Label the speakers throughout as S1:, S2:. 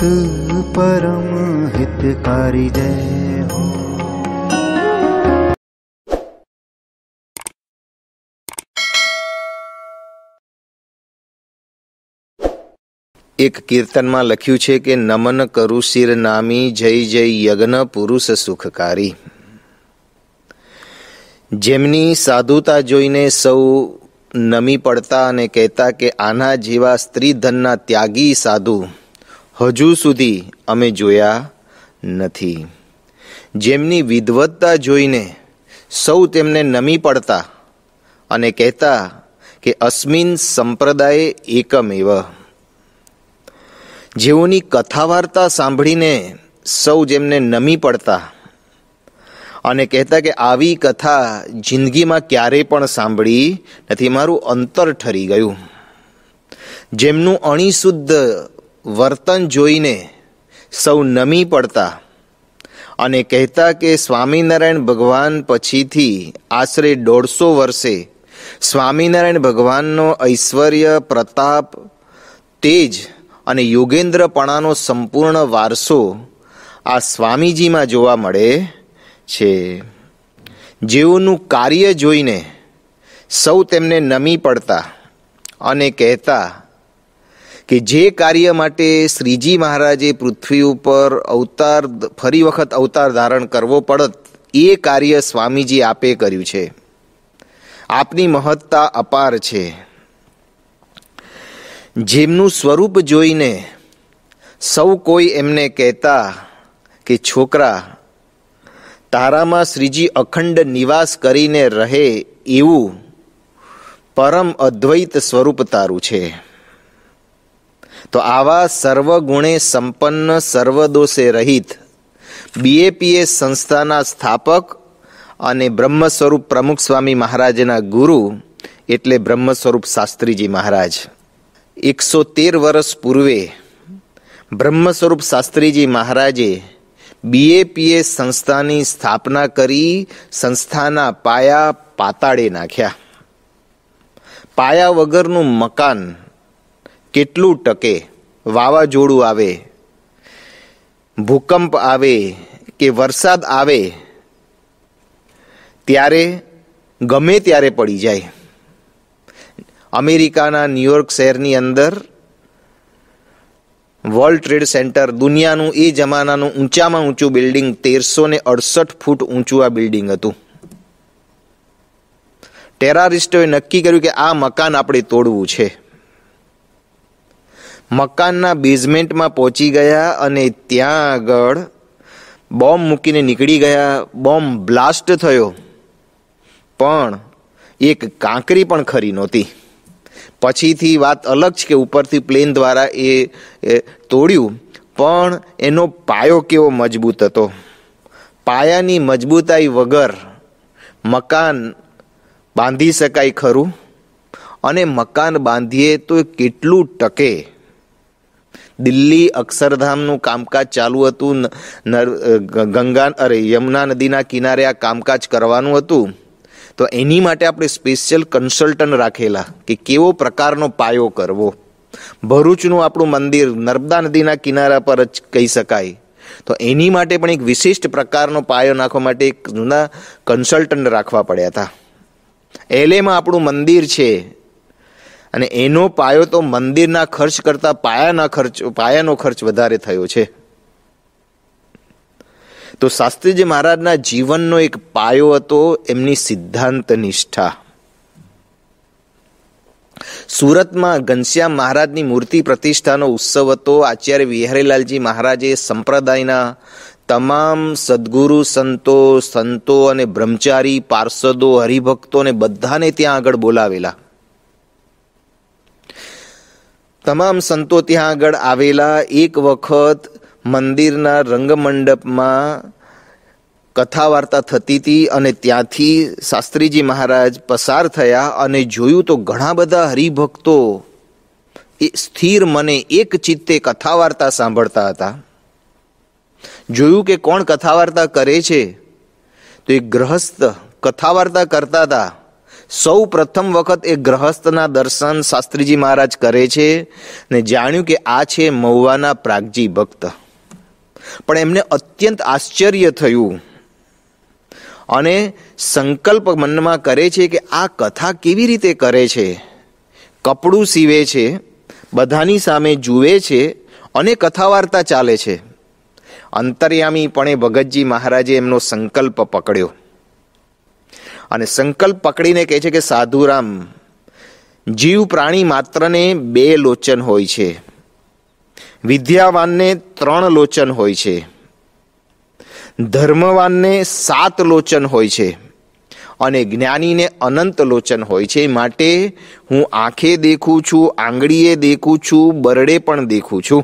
S1: भक्त परम हितकारी जय એક કીર્તનમાં લખ્યું છે કે નમન કરું શિર નામી જય જય યજ્ઞ પુરુષ સુખકારી જેમની સાધુતા જોઈને સૌ નમી પડતા અને કહેતા કે આના જેવા સ્ત્રી ધનના ત્યાગી સાધુ હજુ સુધી અમે જોયા નથી જેમની વિદવત્તા જોઈને સૌ તેમને નમી પડતા અને કહેતા કે અસ્મિન સંપ્રદાયે એકમેવ જેઓની કથા વાર્તા સાંભળીને સૌ જેમને નમી પડતા અને કહેતા કે આવી કથા જિંદગીમાં ક્યારેય પણ સાંભળી નથી મારું અંતર ઠરી ગયું જેમનું અણીશુદ્ધ વર્તન જોઈને સૌ નમી પડતા અને કહેતા કે સ્વામિનારાયણ ભગવાન પછીથી આશરે દોઢસો વર્ષે સ્વામિનારાયણ ભગવાનનો ઐશ્વર્ય પ્રતાપ તેજ અને યોગેન્દ્રપણાનો સંપૂર્ણ વારસો આ સ્વામીજીમાં જોવા મળે છે જેઓનું કાર્ય જોઈને સૌ તેમને નમી પડતા અને કહેતા કે જે કાર્ય માટે શ્રીજી મહારાજે પૃથ્વી ઉપર અવતાર ફરી વખત અવતાર ધારણ કરવો પડત એ કાર્ય સ્વામીજી આપે કર્યું છે આપની મહત્તા અપાર છે જેમનું સ્વરૂપ જોઈને સૌ કોઈ એમને કહેતા કે છોકરા તારામાં શ્રીજી અખંડ નિવાસ કરીને રહે એવું પરમ અદ્વૈત સ્વરૂપ તારું છે તો આવા સર્વગુણે સંપન્ન સર્વદોષે રહિત બીએપીએ સંસ્થાના સ્થાપક અને બ્રહ્મ સ્વરૂપ પ્રમુખ સ્વામી મહારાજના ગુરુ એટલે બ્રહ્મ સ્વરૂપ શાસ્ત્રીજી મહારાજ એકસો તેર વર્ષ પૂર્વે બ્રહ્મ સ્વરૂપ શાસ્ત્રીજી મહારાજે બીએપીએ સંસ્થાની સ્થાપના કરી સંસ્થાના પાયા પાતાળે નાખ્યા પાયા વગરનું મકાન કેટલું ટકે વાવાઝોડું આવે ભૂકંપ આવે કે વરસાદ આવે ત્યારે ગમે ત્યારે પડી જાય અમેરિકાના ન્યુયોર્ક શહેરની અંદર વર્લ્ડ ટ્રેડ સેન્ટર દુનિયાનું એ જમાનાનું ઊંચામાં ઊંચું બિલ્ડિંગ તેરસો ને અડસઠ ફૂટ ઊંચું આ બિલ્ડિંગ હતું ટેરારિસ્ટોએ નક્કી કર્યું કે આ મકાન આપણે તોડવું છે મકાનના બેઝમેન્ટમાં પહોંચી ગયા અને ત્યાં આગળ બોમ્બ મૂકીને નીકળી ગયા બોમ્બ બ્લાસ્ટ થયો પણ એક કાંકરી પણ ખરી નહોતી પછીથી વાત અલગ છે કે ઉપરથી પ્લેન દ્વારા એ તોડ્યું પણ એનો પાયો કેવો મજબૂત હતો પાયાની મજબૂતાઈ વગર મકાન બાંધી શકાય ખરું અને મકાન બાંધીએ તો કેટલું ટકે દિલ્હી અક્ષરધામનું કામકાજ ચાલુ હતું ગંગા અરે યમુના નદીના કિનારે આ કામકાજ કરવાનું હતું તો એની માટે આપણે સ્પેશિયલ કન્સલ્ટન્ટ રાખેલા કે કેવો પ્રકારનો પાયો કરવો ભરૂચનું આપણું મંદિર નર્મદા નદીના કિનારા પર જ કહી શકાય તો એની માટે પણ એક વિશિષ્ટ પ્રકારનો પાયો નાખવા માટે એક જૂના કન્સલ્ટન્ટ રાખવા પડ્યા હતા એલેમાં આપણું મંદિર છે અને એનો પાયો તો મંદિરના ખર્ચ કરતા પાયાના ખર્ચ પાયાનો ખર્ચ વધારે થયો છે તો શાસ્ત્રીજી મહારાજના જીવનનો એક પાયો હતો એમની સિદ્ધાંત નિષ્ઠા સુરતમાં ઘનશ્યામ મહારાજની મૂર્તિ પ્રતિષ્ઠાનો ઉત્સવ હતો આચાર્ય વિહારીલાલજી મહારાજે સંપ્રદાયના તમામ સદગુરુ સંતો સંતો અને બ્રહ્મચારી પાર્ષદો હરિભક્તો હરિભક્તોને બધાને ત્યાં આગળ બોલાવેલા તમામ સંતો ત્યાં આગળ આવેલા એક વખત મંદિરના રંગમંડપમાં કથા વાર્તા થતી હતી અને ત્યાંથી શાસ્ત્રીજી મહારાજ પસાર થયા અને જોયું તો ઘણા બધા હરિભક્તો એ સ્થિર મને એક ચિત્તે કથા વાર્તા સાંભળતા હતા જોયું કે કોણ કથા વાર્તા કરે છે તો એ ગ્રહસ્થ કથા વાર્તા કરતા હતા સૌ પ્રથમ વખત એ ગ્રહસ્થના દર્શન શાસ્ત્રીજી મહારાજ કરે છે ને જાણ્યું કે આ છે મહુવાના પ્રાગજી ભક્ત પણ એમને અત્યંત આશ્ચર્ય થયું અને સંકલ્પ મનમાં કરે છે કે આ કથા કેવી રીતે કરે છે કપડું સીવે છે બધાની સામે જુએ છે અને કથા વાર્તા ચાલે છે અંતર્યામીપણે ભગતજી મહારાજે એમનો સંકલ્પ પકડ્યો અને સંકલ્પ પકડીને કહે છે કે સાધુરામ જીવ પ્રાણી માત્રને બે લોચન હોય છે વિદ્યાવાનને ત્રણ લોચન હોય છે ધર્મવાનને સાત લોચન હોય છે અને જ્ઞાનીને અનંત લોચન હોય છે માટે હું આંખે દેખું છું આંગળીએ દેખું છું બરડે પણ દેખું છું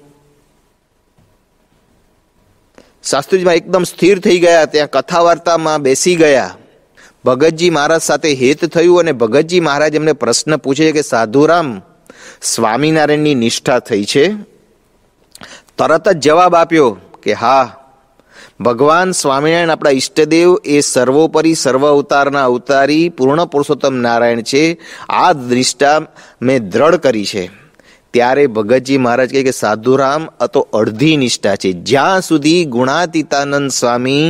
S1: શાસ્ત્રીજીમાં એકદમ સ્થિર થઈ ગયા ત્યાં કથા વાર્તામાં બેસી ગયા ભગતજી મહારાજ સાથે હેત થયું અને ભગતજી મહારાજ એમને પ્રશ્ન પૂછે છે કે સાધુરામ સ્વામિનારાયણની નિષ્ઠા થઈ છે તરત જ જવાબ આપ્યો કે હા ભગવાન સ્વામિનારાયણ આપણા ઈષ્ટદેવ એ સર્વોપરી સર્વ અવતારના અવતારી પૂર્ણ પુરુષોત્તમ નારાયણ છે આ નિષ્ઠા મેં દ્રઢ કરી છે ત્યારે ભગતજી મહારાજ કહે કે સાધુરામ આ અડધી નિષ્ઠા છે જ્યાં સુધી ગુણાતીતાનંદ સ્વામી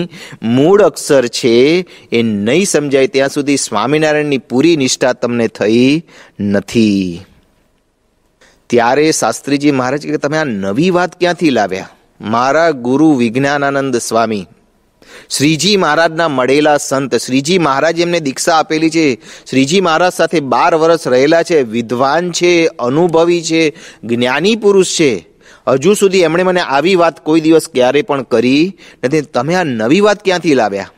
S1: મૂળ અક્ષર છે એ નહીં સમજાય ત્યાં સુધી સ્વામિનારાયણની પૂરી નિષ્ઠા તમને થઈ નથી ત્યારે શાસ્ત્રીજી મહારાજ કે તમે આ નવી વાત ક્યાંથી લાવ્યા મારા ગુરુ વિજ્ઞાનાનંદ સ્વામી શ્રીજી મહારાજના મળેલા સંત શ્રીજી મહારાજ એમને દીક્ષા આપેલી છે શ્રીજી મહારાજ સાથે બાર વર્ષ રહેલા છે વિદ્વાન છે અનુભવી છે જ્ઞાની પુરુષ છે હજુ સુધી એમણે મને આવી વાત કોઈ દિવસ ક્યારે પણ કરી નથી તમે આ નવી વાત ક્યાંથી લાવ્યા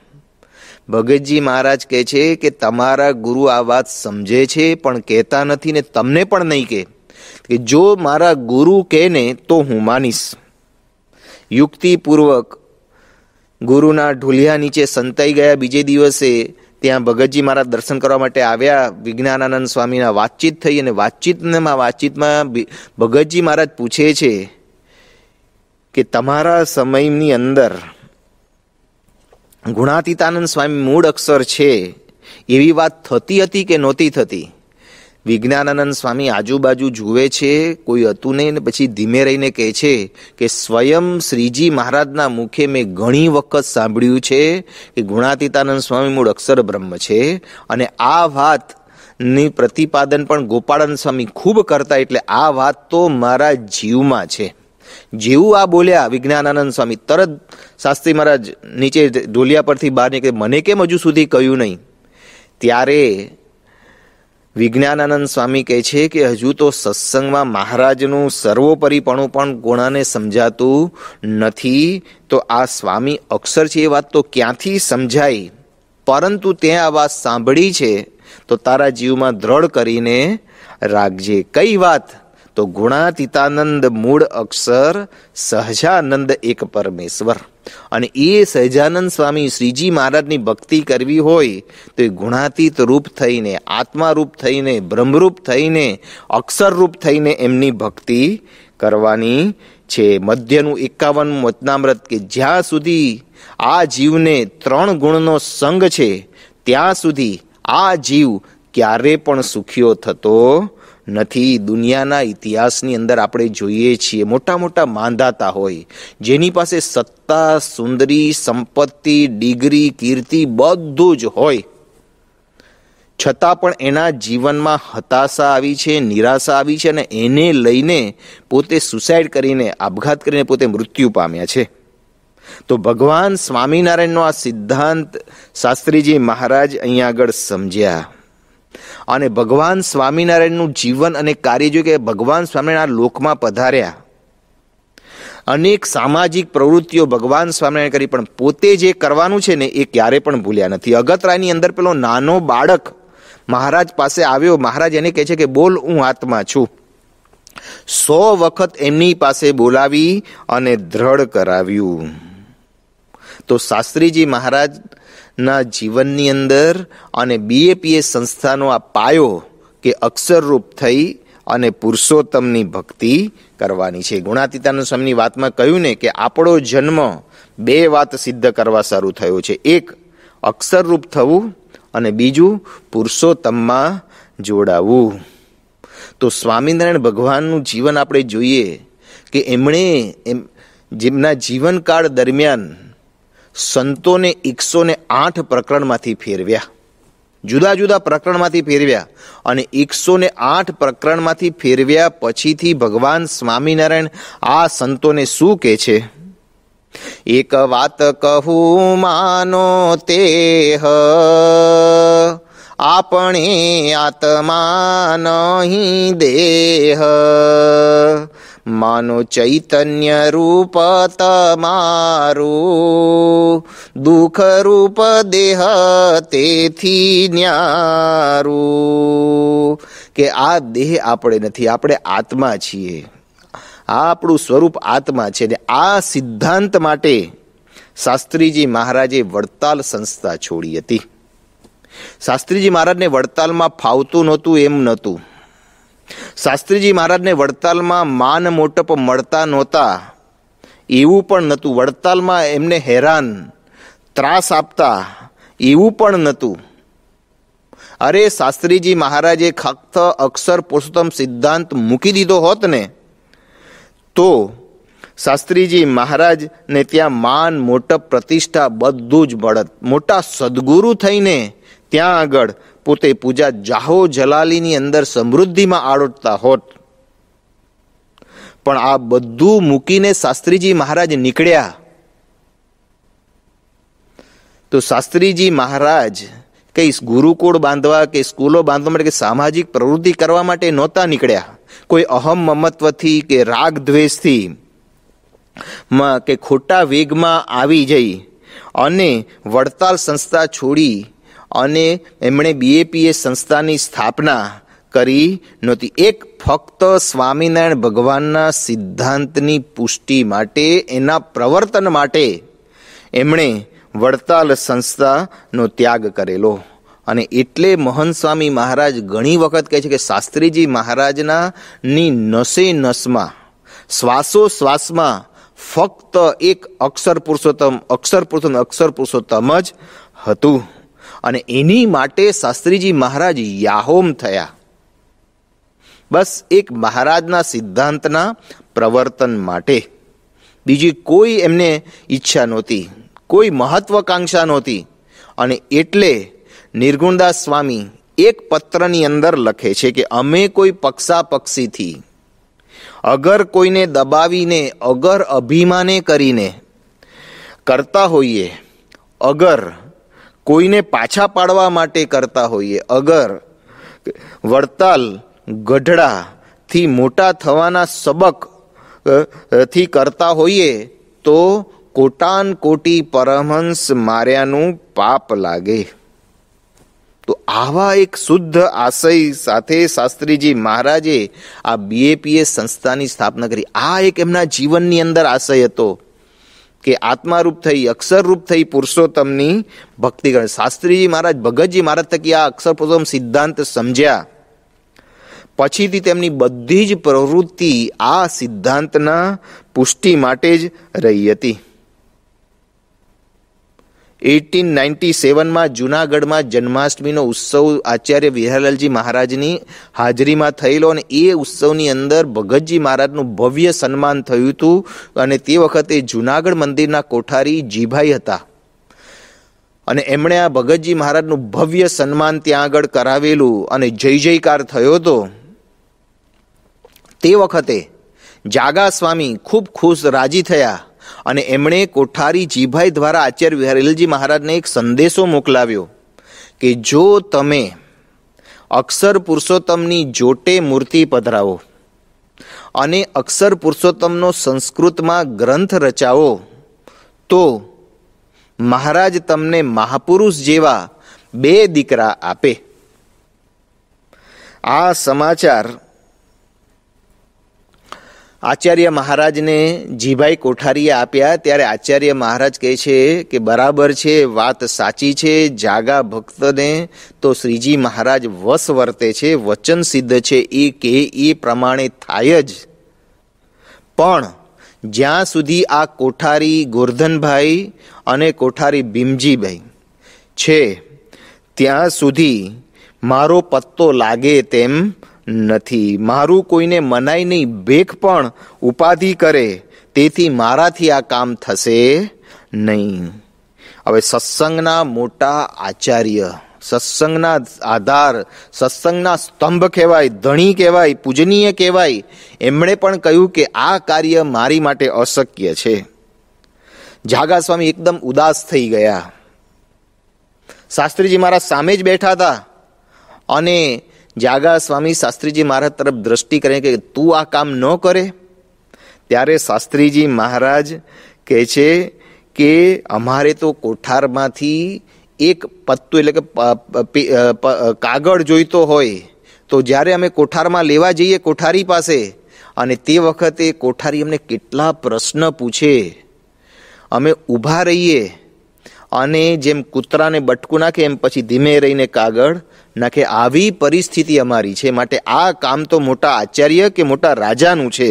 S1: ભગતજી મહારાજ કહે છે કે તમારા ગુરુ આ વાત સમજે છે પણ કહેતા નથી ને તમને પણ નહીં કહે કે જો મારા ગુરુ કહે ને તો હું માનીશ યુક્તિપૂર્વક ગુરુના ઢુલિયા નીચે સંતાઈ ગયા બીજે દિવસે ત્યાં ભગતજી મારા દર્શન કરવા માટે આવ્યા વિજ્ઞાનાનંદ સ્વામીના વાતચીત થઈ અને વાતચીતમાં વાતચીતમાં ભગતજી મહારાજ પૂછે છે કે તમારા સમયની અંદર ગુણાતીતાનંદ સ્વામી મૂળ અક્ષર છે એવી વાત થતી હતી કે નહોતી થતી વિજ્ઞાનાનંદ સ્વામી આજુબાજુ જુએ છે કોઈ હતું નહીં ને પછી ધીમે રહીને કહે છે કે સ્વયં શ્રીજી મહારાજના મુખે મેં ઘણી વખત સાંભળ્યું છે કે ગુણાતીતાનંદ સ્વામી મૂળ અક્ષર બ્રહ્મ છે અને આ વાત ની પ્રતિપાદન પણ ગોપાળન સ્વામી ખૂબ કરતા એટલે આ વાત તો મારા જીવમાં છે જેવું આ બોલ્યા વિજ્ઞાનાનંદ સ્વામી તરત શાસ્ત્રી મહારાજ નીચે ઢોલિયા પરથી બહાર નીકળે મને કેમ હજુ સુધી કહ્યું નહીં ત્યારે વિજ્ઞાનાનંદ સ્વામી કહે છે કે હજુ તો સત્સંગમાં મહારાજનું સર્વોપરીપણું પણ ગુણાને સમજાતું નથી તો આ સ્વામી અક્ષર છે એ વાત તો ક્યાંથી સમજાય પરંતુ તે આ વાત સાંભળી છે તો તારા જીવમાં દ્રઢ કરીને રાખજે કઈ વાત તો ગુણાતીતાનંદ મૂળ અક્ષર સહજાનંદ એક પરમેશ્વર અને એ સહજાનંદ સ્વામી શ્રીજી મહારાજની ભક્તિ કરવી હોય તો એ ગુણાતીત રૂપ થઈને આત્મારૂપ થઈને બ્રહ્મરૂપ થઈને અક્ષરરૂપ થઈને એમની ભક્તિ કરવાની છે મધ્યનું એકાવન મતનામ્રત કે જ્યાં સુધી આ જીવને ત્રણ ગુણનો સંગ છે ત્યાં સુધી આ જીવ ક્યારે પણ સુખીઓ થતો નથી દુનિયાના ઇતિહાસની અંદર આપણે જોઈએ છીએ મોટા મોટા માંધાતા હોય જેની પાસે સત્તા સુંદરી સંપત્તિ ડિગ્રી કીર્તિ બધું જ હોય છતાં પણ એના જીવનમાં હતાશા આવી છે નિરાશા આવી છે અને એને લઈને પોતે સુસાઇડ કરીને આપઘાત કરીને પોતે મૃત્યુ પામ્યા છે તો ભગવાન સ્વામિનારાયણનો આ સિદ્ધાંત શાસ્ત્રીજી મહારાજ અહીંયા આગળ સમજ્યા અને ભગવાન સ્વામિનારાયણનું જીવન અને કાર્ય જોયું કે ભગવાન સ્વામિનારાયણ લોકમાં પધાર્યા અનેક સામાજિક પ્રવૃત્તિઓ ભગવાન સ્વામિનારાયણ કરી પણ પોતે જે કરવાનું છે ને એ ક્યારે પણ ભૂલ્યા નથી અગતરાયની અંદર પેલો નાનો બાળક મહારાજ પાસે આવ્યો મહારાજ એને કહે છે કે બોલ હું આત્મા છું સો વખત એમની પાસે બોલાવી અને દ્રઢ કરાવ્યું તો શાસ્ત્રીજી મહારાજ ના જીવનની અંદર અને બીએપીએ સંસ્થાનો આ પાયો કે અક્ષરરૂપ થઈ અને પુરુષોત્તમની ભક્તિ કરવાની છે ગુણાતીતાનંદ સ્વામીની વાતમાં કહ્યું ને કે આપણો જન્મ બે વાત સિદ્ધ કરવા શરૂ થયો છે એક અક્ષરરૂપ થવું અને બીજું પુરુષોત્તમમાં જોડાવું તો સ્વામિનારાયણ ભગવાનનું જીવન આપણે જોઈએ કે એમણે એમ જેમના જીવનકાળ દરમિયાન સંતોને એકસો ને આઠ પ્રકરણમાંથી ફેરવ્યા જુદા જુદા પ્રકરણમાંથી ફેરવ્યા અને એકસો ને આઠ પ્રકરણમાંથી ફેરવ્યા પછીથી ભગવાન સ્વામિનારાયણ આ સંતોને શું કહે છે એક વાત કહું માનો તે આપણે આત્મા નહીં દેહ માનો ચૈતન્ય રૂપ તમારું દુઃખ રૂપ દેહ તેથી ન્યારું કે આ દેહ આપણે નથી આપણે આત્મા છીએ આ આપણું સ્વરૂપ આત્મા છે ને આ સિદ્ધાંત માટે શાસ્ત્રીજી મહારાજે વડતાલ સંસ્થા છોડી હતી શાસ્ત્રીજી મહારાજને વડતાલમાં ફાવતું નહોતું એમ નહોતું શાસ્ત્રીજી મહારાજને વડતાલમાં માન મોટપ મળતા નહોતા એવું પણ નહોતું વડતાલમાં એમને હેરાન ત્રાસ આપતા એવું પણ નહોતું અરે શાસ્ત્રીજી મહારાજે ખક્ત અક્ષર પુરુષોત્તમ સિદ્ધાંત મૂકી દીધો હોત ને તો શાસ્ત્રીજી મહારાજને ત્યાં માન મોટપ પ્રતિષ્ઠા બધું જ મળત મોટા સદગુરુ થઈને ત્યાં આગળ પોતે પૂજા જાહો જલાલીની અંદર સમૃદ્ધિમાં આળોટતા હોત પણ આ બધું મૂકીને શાસ્ત્રીજી મહારાજ નીકળ્યા તો શાસ્ત્રીજી મહારાજ કંઈ ગુરુકુળ બાંધવા કે સ્કૂલો બાંધવા માટે કે સામાજિક પ્રવૃત્તિ કરવા માટે નહોતા નીકળ્યા કોઈ અહમ મમત્વથી કે રાગ દ્વેષથી કે ખોટા વેગમાં આવી જઈ અને વડતાલ સંસ્થા છોડી અને એમણે બીએપીએ સંસ્થાની સ્થાપના કરી નહોતી એક ફક્ત સ્વામિનારાયણ ભગવાનના સિદ્ધાંતની પુષ્ટિ માટે એના પ્રવર્તન માટે એમણે વડતાલ સંસ્થાનો ત્યાગ કરેલો અને એટલે મહન સ્વામી મહારાજ ઘણી વખત કહે છે કે શાસ્ત્રીજી મહારાજના ની નસે નસમાં શ્વાસો શ્વાસમાં ફક્ત એક અક્ષર પુરુષોત્તમ અક્ષર પુરુષોત્તમ અક્ષર પુરુષોત્તમ જ હતું અને એની માટે શાસ્ત્રીજી મહારાજ યાહોમ થયા બસ એક મહારાજના સિદ્ધાંતના પ્રવર્તન માટે બીજી કોઈ એમને ઈચ્છા નહોતી કોઈ મહત્વાકાંક્ષા નહોતી અને એટલે નિર્ગુણદાસ સ્વામી એક પત્રની અંદર લખે છે કે અમે કોઈ પક્ષા પક્ષીથી અગર કોઈને દબાવીને અગર અભિમાને કરીને કરતા હોઈએ અગર કોઈને પાછા પાડવા માટે કરતા હોઈએ અગર વડતાલ ગઢડાથી મોટા થવાના સબક થી કરતા હોઈએ તો કોટાન કોટી પરમહંસ માર્યાનું પાપ લાગે તો આવા એક શુદ્ધ આશય સાથે શાસ્ત્રીજી મહારાજે આ બીએપીએ સંસ્થાની સ્થાપના કરી આ એક એમના જીવનની અંદર આશય હતો કે આત્મારૂપ થઈ અક્ષરરૂપ થઈ પુરુષોત્તમની ભક્તિ ગણ શાસ્ત્રીજી મહારાજ ભગતજી મહારાજ થકી આ અક્ષર પુરુષોત્તમ સિદ્ધાંત સમજ્યા પછીથી તેમની બધી જ પ્રવૃત્તિ આ સિદ્ધાંતના પુષ્ટિ માટે જ રહી હતી એટીન નાઇન્ટી સેવનમાં જુનાગઢમાં જન્માષ્ટમીનો ઉત્સવ આચાર્ય વિહરલાલજી મહારાજની હાજરીમાં થયેલો અને એ ઉત્સવની અંદર ભગતજી મહારાજનું ભવ્ય સન્માન થયું હતું અને તે વખતે જુનાગઢ મંદિરના કોઠારી જીભાઈ હતા અને એમણે આ ભગતજી મહારાજનું ભવ્ય સન્માન ત્યાં આગળ કરાવેલું અને જય જયકાર થયો હતો તે વખતે જાગા સ્વામી ખૂબ ખુશ રાજી થયા અને એમણે કોઠારી જીભાઈ દ્વારા આચાર્ય વિહરેલજી મહારાજને એક સંદેશો મોકલાવ્યો કે જો તમે અક્ષર પુરુષોત્તમની જોટે મૂર્તિ પધરાવો અને અક્ષર પુરુષોત્તમનો સંસ્કૃતમાં ગ્રંથ રચાવો તો મહારાજ તમને મહાપુરુષ જેવા બે દીકરા આપે આ સમાચાર આચાર્ય મહારાજને જીભાઈ કોઠારીએ આપ્યા ત્યારે આચાર્ય મહારાજ કહે છે કે બરાબર છે વાત સાચી છે જાગા ભક્તને તો શ્રીજી મહારાજ વશ વર્તે છે વચન સિદ્ધ છે એ કે એ પ્રમાણે થાય જ પણ જ્યાં સુધી આ કોઠારી ગોરધનભાઈ અને કોઠારી ભીમજીભાઈ છે ત્યાં સુધી મારો પત્તો લાગે તેમ નથી મારું કોઈને મનાય નહીં ભેખ પણ ઉપાધિ કરે તેથી મારાથી આ કામ થશે નહીં હવે સત્સંગના મોટા આચાર્ય સત્સંગના આધાર સત્સંગના સ્તંભ કહેવાય ધણી કહેવાય પૂજનીય કહેવાય એમણે પણ કહ્યું કે આ કાર્ય મારી માટે અશક્ય છે જાગા સ્વામી એકદમ ઉદાસ થઈ ગયા શાસ્ત્રીજી મારા સામે જ બેઠા હતા અને જાગા સ્વામી શાસ્ત્રીજી મહારાજ તરફ દ્રષ્ટિ કરે કે તું આ કામ ન કરે ત્યારે શાસ્ત્રીજી મહારાજ કહે છે કે અમારે તો કોઠારમાંથી એક પત્તું એટલે કે કાગળ જોઈતો હોય તો જ્યારે અમે કોઠારમાં લેવા જઈએ કોઠારી પાસે અને તે વખતે કોઠારી અમને કેટલા પ્રશ્ન પૂછે અમે ઊભા રહીએ અને જેમ કૂતરાને બટકું નાખે એમ પછી ધીમે રહીને કાગળ નાખે આવી પરિસ્થિતિ અમારી છે માટે આ કામ તો મોટા આચાર્ય કે મોટા રાજાનું છે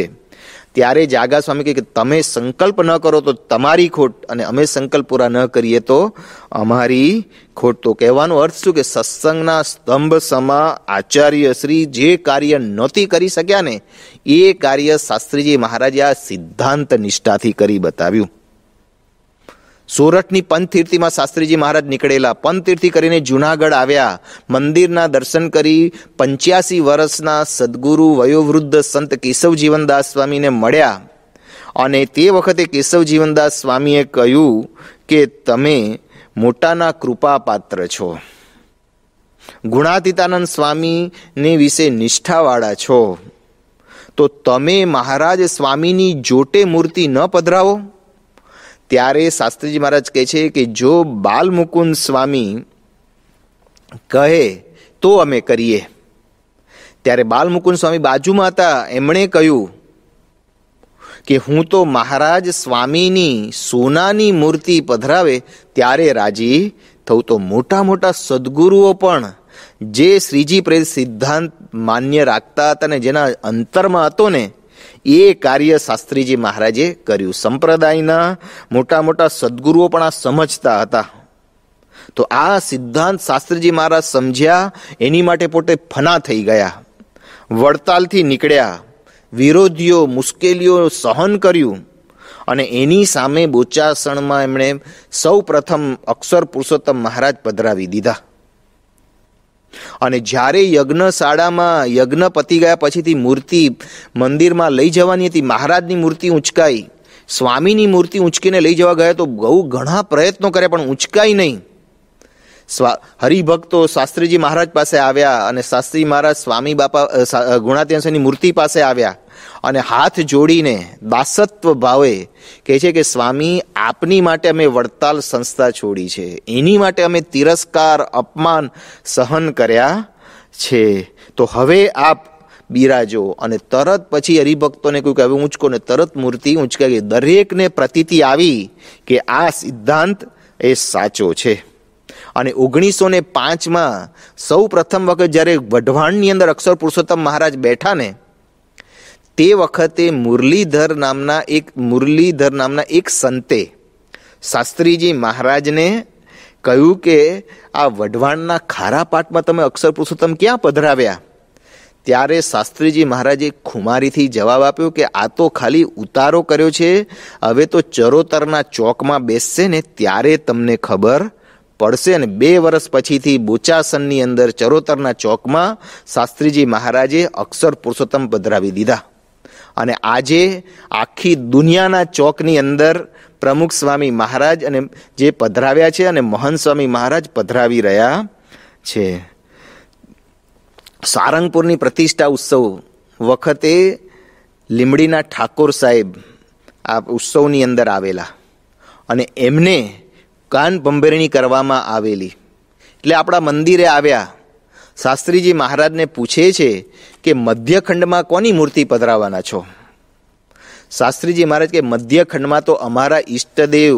S1: ત્યારે જાગા સ્વામી કે તમે સંકલ્પ ન કરો તો તમારી ખોટ અને અમે સંકલ્પ પૂરા ન કરીએ તો અમારી ખોટ તો કહેવાનો અર્થ શું કે સત્સંગના સ્તંભ સમા આચાર્ય શ્રી જે કાર્ય નહોતી કરી શક્યા ને એ કાર્ય શાસ્ત્રીજી મહારાજે આ સિદ્ધાંત નિષ્ઠાથી કરી બતાવ્યું સોરઠની પંથતીર્થીમાં શાસ્ત્રીજી મહારાજ નીકળેલા પંથતીર્થી કરીને જુનાગઢ આવ્યા મંદિરના દર્શન કરી પંચ્યાસી વર્ષના સદગુરુ વયોવૃદ્ધ સંત કેશવ જીવનદાસ સ્વામીને મળ્યા અને તે વખતે કેશવ જીવનદાસ સ્વામીએ કહ્યું કે તમે મોટાના કૃપાપાત્ર છો ગુણાતીતાનંદ સ્વામીને વિશે નિષ્ઠાવાળા છો તો તમે મહારાજ સ્વામીની જોટે મૂર્તિ ન પધરાવો ત્યારે શાસ્ત્રીજી મહારાજ કહે છે કે જો બાલમુકુંદ સ્વામી કહે તો અમે કરીએ ત્યારે બાલમુકુંદ સ્વામી બાજુમાં હતા એમણે કહ્યું કે હું તો મહારાજ સ્વામીની સોનાની મૂર્તિ પધરાવે ત્યારે રાજી થવું તો મોટા મોટા સદગુરુઓ પણ જે શ્રીજી પ્રેત સિદ્ધાંત માન્ય રાખતા હતા ને જેના અંતરમાં હતો ને એ કાર્ય શાસ્ત્રીજી મહારાજે કર્યું સંપ્રદાયના મોટા મોટા સદગુરુઓ પણ આ સમજતા હતા તો આ સિદ્ધાંત શાસ્ત્રીજી મહારાજ સમજ્યા એની માટે પોતે ફના થઈ ગયા વડતાલથી નીકળ્યા વિરોધીઓ મુશ્કેલીઓ સહન કર્યું અને એની સામે બોચાસણમાં એમણે સૌ પ્રથમ અક્ષર પુરુષોત્તમ મહારાજ પધરાવી દીધા અને જ્યારે યજ્ઞશાળામાં યજ્ઞ પતી ગયા પછીથી મૂર્તિ મંદિરમાં લઈ જવાની હતી મહારાજની મૂર્તિ ઉંચકાઈ સ્વામીની મૂર્તિ ઉંચકીને લઈ જવા ગયા તો બહુ ઘણા પ્રયત્નો કર્યા પણ ઉંચકાઈ નહીં સ્વા હરિભક્તો શાસ્ત્રીજી મહારાજ પાસે આવ્યા અને શાસ્ત્રી મહારાજ સ્વામી બાપા ગુણાત્યાંશની મૂર્તિ પાસે આવ્યા અને હાથ જોડીને દાસત્વ ભાવે કહે છે કે સ્વામી આપની માટે અમે વડતાલ સંસ્થા છોડી છે એની માટે અમે તિરસ્કાર અપમાન સહન કર્યા છે તો હવે આપ બિરાજો અને તરત પછી હરિભક્તોને કહ્યું કે હવે ઊંચકો ને તરત મૂર્તિ ઊંચકાઈ ગઈ દરેકને પ્રતીતિ આવી કે આ સિદ્ધાંત એ સાચો છે અને ઓગણીસો ને પાંચમાં સૌ પ્રથમ વખત જ્યારે વઢવાણની અંદર અક્ષર પુરુષોત્તમ મહારાજ બેઠા ને તે વખતે મુરલીધર નામના એક મુરલીધર નામના એક સંતે શાસ્ત્રીજી મહારાજને કહ્યું કે આ વઢવાણના ખારા પાટમાં તમે અક્ષર પુરુષોત્તમ ક્યાં પધરાવ્યા ત્યારે શાસ્ત્રીજી મહારાજે ખુમારીથી જવાબ આપ્યો કે આ તો ખાલી ઉતારો કર્યો છે હવે તો ચરોતરના ચોકમાં બેસશે ને ત્યારે તમને ખબર પડશે ને બે વર્ષ પછીથી બોચાસનની અંદર ચરોતરના ચોકમાં શાસ્ત્રીજી મહારાજે અક્ષર પુરુષોત્તમ પધરાવી દીધા અને આજે આખી દુનિયાના ચોકની અંદર પ્રમુખ સ્વામી મહારાજ અને જે પધરાવ્યા છે અને મહન સ્વામી મહારાજ પધરાવી રહ્યા છે સારંગપુરની પ્રતિષ્ઠા ઉત્સવ વખતે લીમડીના ઠાકોર સાહેબ આ ઉત્સવની અંદર આવેલા અને એમને કાન ભંભેરણી કરવામાં આવેલી એટલે આપણા મંદિરે આવ્યા શાસ્ત્રીજી મહારાજને પૂછે છે કે મધ્યખંડમાં કોની મૂર્તિ પધરાવાના છો શાસ્ત્રીજી મહારાજ કે મધ્યખંડમાં તો અમારા ઈષ્ટદેવ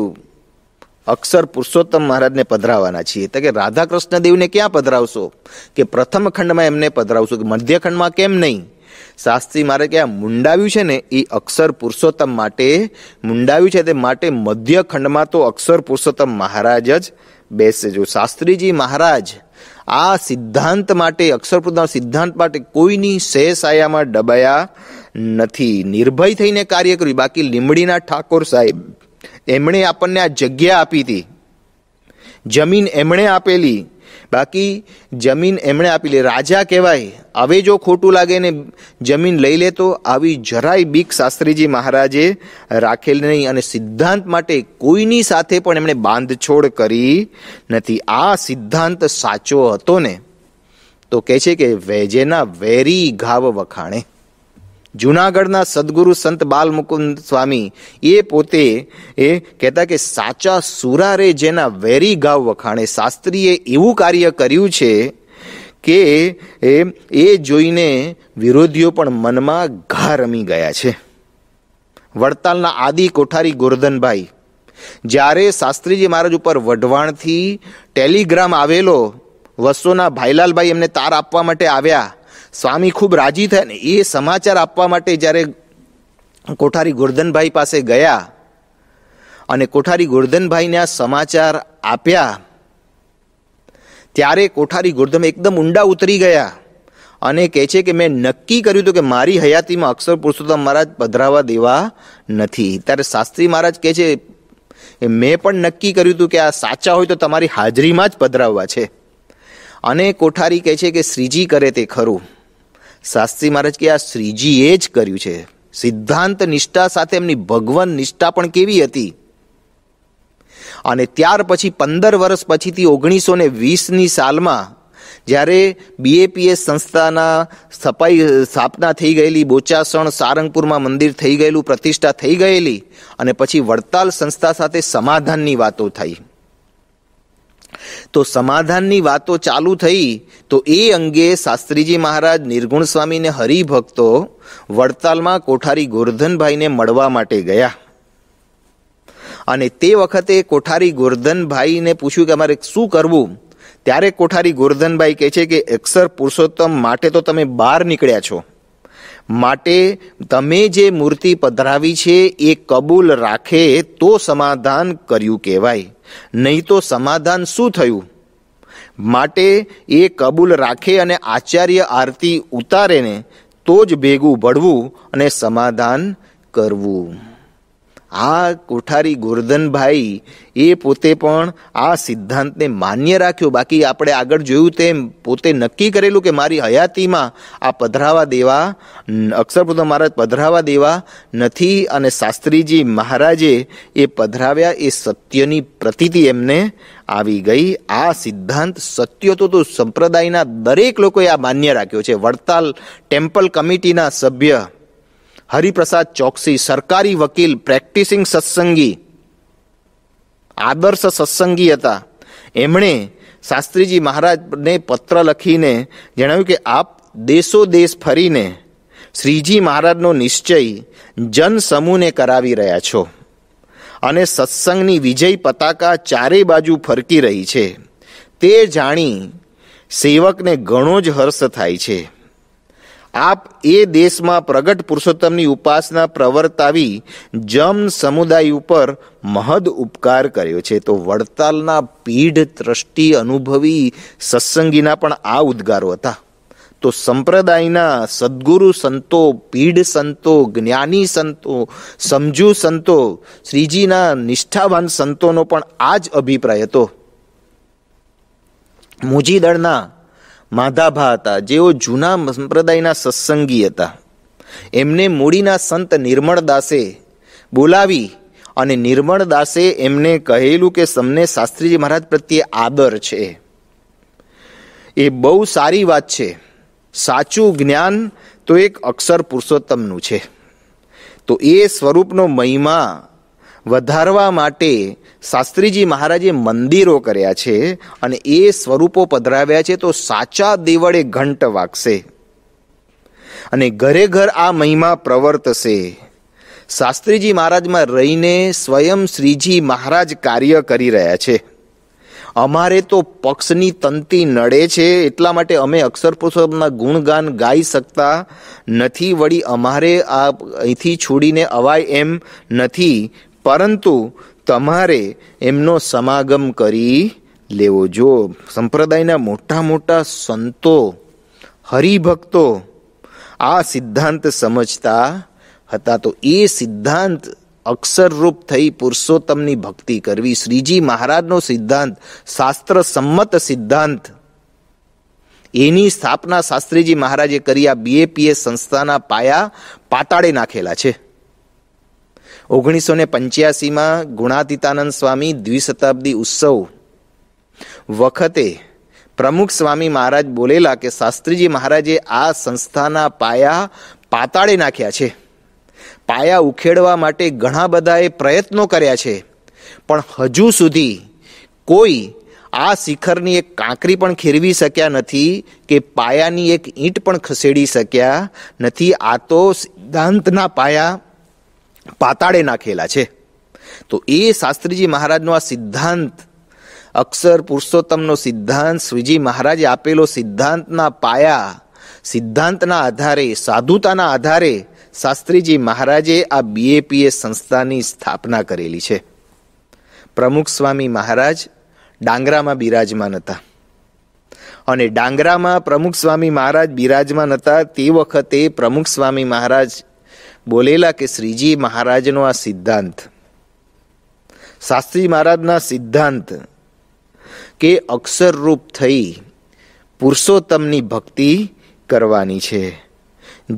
S1: અક્ષર પુરુષોત્તમ મહારાજને પધરાવવાના છીએ તો કે રાધાકૃષ્ણ દેવને ક્યાં પધરાવશો કે પ્રથમ ખંડમાં એમને પધરાવશો કે મધ્યખંડમાં કેમ નહીં શાસ્ત્રી મારે કે આ મુંડાવ્યું છે ને એ અક્ષર પુરુષોત્તમ માટે મુંડાવ્યું છે તે માટે મધ્ય ખંડમાં તો અક્ષર પુરુષોત્તમ મહારાજ જ બેસે જો શાસ્ત્રીજી મહારાજ આ સિદ્ધાંત માટે અક્ષરપૂર્ણ સિદ્ધાંત માટે કોઈની સે સાયામાં ડબાયા નથી નિર્ભય થઈને કાર્ય કર્યું બાકી લીમડીના ઠાકોર સાહેબ એમણે આપણને આ જગ્યા આપી હતી જમીન એમણે આપેલી બાકી જમીન એમણે આપી લે રાજા કહેવાય હવે જો ખોટું લાગે ને જમીન લઈ લે તો આવી જરાય બીક શાસ્ત્રીજી મહારાજે રાખેલ નહીં અને સિદ્ધાંત માટે કોઈની સાથે પણ એમણે બાંધછોડ કરી નથી આ સિદ્ધાંત સાચો હતો ને તો કહે છે કે વેજેના વેરી ઘાવ વખાણે જુનાગઢના સદગુરુ સંત બાલમુકુંદ સ્વામી એ પોતે એ કહેતા કે સાચા સુરારે જેના વેરી ગાવ વખાણે શાસ્ત્રીએ એવું કાર્ય કર્યું છે કે એ એ જોઈને વિરોધીઓ પણ મનમાં ઘા રમી ગયા છે વડતાલના આદિ કોઠારી ગોરધનભાઈ જ્યારે શાસ્ત્રીજી મહારાજ ઉપર વઢવાણથી ટેલિગ્રામ આવેલો વસોના ભાઈલાલભાઈ એમને તાર આપવા માટે આવ્યા સ્વામી ખૂબ રાજી થયા ને એ સમાચાર આપવા માટે જ્યારે કોઠારી ગોરધનભાઈ પાસે ગયા અને કોઠારી ગોરધનભાઈને આ સમાચાર આપ્યા ત્યારે કોઠારી ગોરધમ એકદમ ઊંડા ઉતરી ગયા અને કહે છે કે મેં નક્કી કર્યું હતું કે મારી હયાતીમાં અક્ષર પુરુષોત્તમ મહારાજ પધરાવા દેવા નથી ત્યારે શાસ્ત્રી મહારાજ કહે છે મેં પણ નક્કી કર્યું હતું કે આ સાચા હોય તો તમારી હાજરીમાં જ પધરાવવા છે અને કોઠારી કહે છે કે શ્રીજી કરે તે ખરું શાસ્ત્રી મહારાજ કે આ શ્રીજીએ જ કર્યું છે સિદ્ધાંત નિષ્ઠા સાથે એમની ભગવાન નિષ્ઠા પણ કેવી હતી અને ત્યાર પછી પંદર વર્ષ પછીથી ઓગણીસો ને વીસની સાલમાં જ્યારે બીએપીએસ સંસ્થાના સ્થપાઈ સ્થાપના થઈ ગયેલી બોચાસણ સારંગપુરમાં મંદિર થઈ ગયેલું પ્રતિષ્ઠા થઈ ગયેલી અને પછી વડતાલ સંસ્થા સાથે સમાધાનની વાતો થઈ તો સમાધાનની વાતો ચાલુ થઈ તો એ અંગે શાસ્ત્રીજી મહારાજ નિર્ગુણ સ્વામીને હરિભક્તો વડતાલમાં કોઠારી ગોરધનભાઈને મળવા માટે ગયા અને તે વખતે કોઠારી ગોરધનભાઈને પૂછ્યું કે અમારે શું કરવું ત્યારે કોઠારી ગોરધનભાઈ કહે છે કે અક્ષર પુરુષોત્તમ માટે તો તમે બહાર નીકળ્યા છો માટે તમે જે મૂર્તિ પધરાવી છે એ કબૂલ રાખે તો સમાધાન કર્યું કહેવાય નહીં તો સમાધાન શું થયું માટે એ કબૂલ રાખે અને આચાર્ય આરતી ઉતારેને તો જ ભેગું ભળવું અને સમાધાન કરવું આ કોઠારી ગોરધનભાઈ એ પોતે પણ આ સિદ્ધાંતને માન્ય રાખ્યો બાકી આપણે આગળ જોયું તેમ પોતે નક્કી કરેલું કે મારી હયાતીમાં આ પધરાવા દેવા અક્ષરપુત્ર મહારાજ પધરાવા દેવા નથી અને શાસ્ત્રીજી મહારાજે એ પધરાવ્યા એ સત્યની પ્રતીતિ એમને આવી ગઈ આ સિદ્ધાંત સત્ય તો તો સંપ્રદાયના દરેક લોકોએ આ માન્ય રાખ્યો છે વડતાલ ટેમ્પલ કમિટીના સભ્ય હરિપ્રસાદ ચોકસી સરકારી વકીલ પ્રેક્ટિસિંગ સત્સંગી આદર્શ સત્સંગી હતા એમણે શાસ્ત્રીજી મહારાજને પત્ર લખીને જણાવ્યું કે આપ દેશો દેશ ફરીને શ્રીજી મહારાજનો નિશ્ચય જનસમૂહને કરાવી રહ્યા છો અને સત્સંગની વિજય પતાકા ચારે બાજુ ફરકી રહી છે તે જાણી સેવકને ઘણો જ હર્ષ થાય છે આપ એ દેશમાં પ્રગટ પુરુષોત્તમની ઉપાસના પ્રવર્તાવી જમ સમુદાય ઉપર મહદ ઉપકાર કર્યો છે તો વડતાલના પીઢ દ્રષ્ટિ અનુભવી સત્સંગીના પણ આ ઉદ્ગારો હતા તો સંપ્રદાયના સદગુરુ સંતો પીઢ સંતો જ્ઞાની સંતો સમજુ સંતો શ્રીજીના નિષ્ઠાવાન સંતોનો પણ આ જ અભિપ્રાય હતો મુજીદળના માધાભા હતા જેઓ જૂના સંપ્રદાયના સત્સંગી હતા એમને મૂડીના સંત નિર્મળ દાસે બોલાવી અને નિર્મળ દાસે એમને કહેલું કે સમને શાસ્ત્રીજી મહારાજ પ્રત્યે આદર છે એ બહુ સારી વાત છે સાચું જ્ઞાન તો એક અક્ષર પુરુષોત્તમનું છે તો એ સ્વરૂપનો મહિમા વધારવા માટે શાસ્ત્રીજી મહારાજે મંદિરો કર્યા છે અને એ સ્વરૂપો પધરાવ્યા છે તો સાચા દેવળે ઘંટ વાગશે અને ઘરે ઘર આ મહિમા પ્રવર્તશે શાસ્ત્રીજી મહારાજમાં રહીને સ્વયં શ્રીજી મહારાજ કાર્ય કરી રહ્યા છે અમારે તો પક્ષની તંતી નડે છે એટલા માટે અમે અક્ષર પુરુષોત્તમના ગુણગાન ગાઈ શકતા નથી વળી અમારે આ અહીંથી છોડીને અવાય એમ નથી પરંતુ તમારે એમનો સમાગમ કરી લેવો જો સંપ્રદાયના મોટા મોટા સંતો હરિભક્તો આ સિદ્ધાંત સમજતા હતા તો એ સિદ્ધાંત અક્ષરરૂપ થઈ પુરુષોત્તમની ભક્તિ કરવી શ્રીજી મહારાજનો સિદ્ધાંત શાસ્ત્ર સંમત સિદ્ધાંત એની સ્થાપના શાસ્ત્રીજી મહારાજે કરી આ બીએપીએ સંસ્થાના પાયા પાતાળે નાખેલા છે ઓગણીસો ને પંચ્યાસીમાં ગુણાતીતાનંદ સ્વામી દ્વિશતાબ્દી ઉત્સવ વખતે પ્રમુખ સ્વામી મહારાજ બોલેલા કે શાસ્ત્રીજી મહારાજે આ સંસ્થાના પાયા પાતાળે નાખ્યા છે પાયા ઉખેડવા માટે ઘણા બધાએ પ્રયત્નો કર્યા છે પણ હજુ સુધી કોઈ આ શિખરની એક કાંકરી પણ ખેરવી શક્યા નથી કે પાયાની એક ઈંટ પણ ખસેડી શક્યા નથી આ તો સિદ્ધાંતના પાયા પાતાળે નાખેલા છે તો એ શાસ્ત્રીજી મહારાજનો આ સિદ્ધાંત અક્ષર પુરુષોત્તમનો સિદ્ધાંત શ્રીજી મહારાજે આપેલો સિદ્ધાંતના પાયા સિદ્ધાંતના આધારે સાધુતાના આધારે શાસ્ત્રીજી મહારાજે આ બીએપીએ સંસ્થાની સ્થાપના કરેલી છે પ્રમુખ સ્વામી મહારાજ ડાંગરામાં બિરાજમાન હતા અને ડાંગરામાં પ્રમુખ સ્વામી મહારાજ બિરાજમાન હતા તે વખતે પ્રમુખ સ્વામી મહારાજ બોલેલા કે શ્રીજી મહારાજનો આ સિદ્ધાંત શાસ્ત્રી મહારાજના સિદ્ધાંત કે અક્ષરરૂપ થઈ પુરુષોત્તમની ભક્તિ કરવાની છે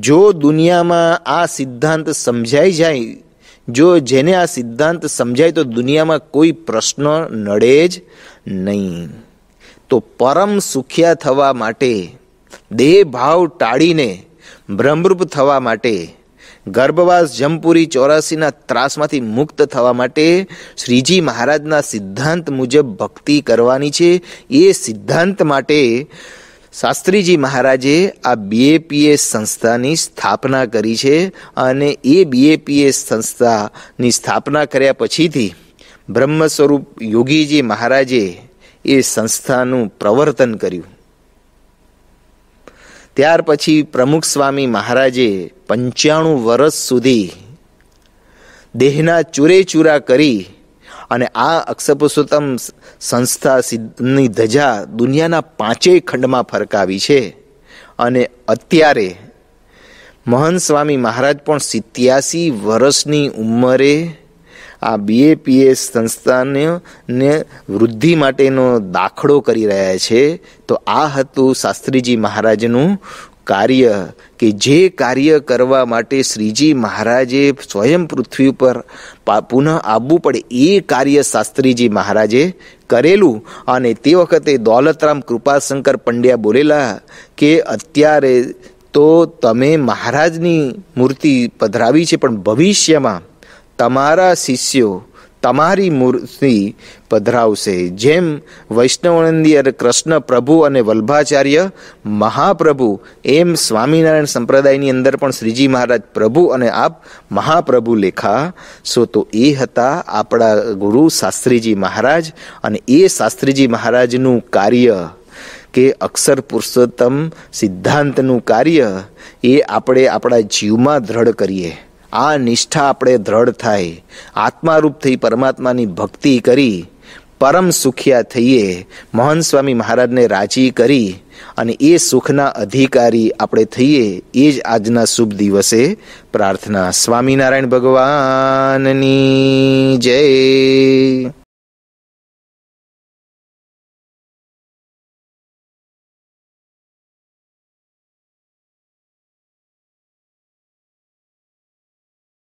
S1: જો દુનિયામાં આ સિદ્ધાંત સમજાઈ જાય જો જેને આ સિદ્ધાંત સમજાય તો દુનિયામાં કોઈ પ્રશ્ન નડે જ નહીં તો પરમ સુખ્યા થવા માટે દેહભાવ ટાળીને ભ્રમરૂપ થવા માટે ગર્ભવાસ જમપુરી ચોરાસીના ત્રાસમાંથી મુક્ત થવા માટે શ્રીજી મહારાજના સિદ્ધાંત મુજબ ભક્તિ કરવાની છે એ સિદ્ધાંત માટે શાસ્ત્રીજી મહારાજે આ બીએપીએ સંસ્થાની સ્થાપના કરી છે અને એ બીએપીએ સંસ્થાની સ્થાપના કર્યા પછીથી બ્રહ્મ સ્વરૂપ યોગીજી મહારાજે એ સંસ્થાનું પ્રવર્તન કર્યું ત્યાર પછી પ્રમુખ સ્વામી મહારાજે પંચાણું વર્ષ સુધી દેહના ચૂરે ચૂરા કરી અને આ અક્ષપુષોત્તમ સંસ્થા સિદ્ધની ધજા દુનિયાના પાંચેય ખંડમાં ફરકાવી છે અને અત્યારે મહંત સ્વામી મહારાજ પણ સિત્યાસી વર્ષની ઉંમરે આ બીએપીએસ સંસ્થાને વૃદ્ધિ માટેનો દાખલો કરી રહ્યા છે તો આ હતું શાસ્ત્રીજી મહારાજનું કાર્ય કે જે કાર્ય કરવા માટે શ્રીજી મહારાજે સ્વયં પૃથ્વી પર પુનઃ આવવું પડે એ કાર્ય શાસ્ત્રીજી મહારાજે કરેલું અને તે વખતે દોલતરામ કૃપાશંકર પંડ્યા બોલેલા કે અત્યારે તો તમે મહારાજની મૂર્તિ પધરાવી છે પણ ભવિષ્યમાં તમારા શિષ્યો તમારી મૂર્તિ પધરાવશે જેમ વૈષ્ણવનંદી અને કૃષ્ણ પ્રભુ અને વલ્ભાચાર્ય મહાપ્રભુ એમ સ્વામિનારાયણ સંપ્રદાયની અંદર પણ શ્રીજી મહારાજ પ્રભુ અને આપ મહાપ્રભુ લેખા સો તો એ હતા આપણા ગુરુ શાસ્ત્રીજી મહારાજ અને એ શાસ્ત્રીજી મહારાજનું કાર્ય કે અક્ષર પુરુષોત્તમ સિદ્ધાંતનું કાર્ય એ આપણે આપણા જીવમાં દ્રઢ કરીએ આ નિષ્ઠા આપણે દ્રઢ થાય આત્મારૂપ થઈ પરમાત્માની ભક્તિ કરી પરમ સુખિયા થઈએ મોહન સ્વામી મહારાજને રાજી કરી અને એ સુખના અધિકારી આપણે થઈએ એ જ આજના શુભ દિવસે પ્રાર્થના સ્વામિનારાયણ ભગવાનની જય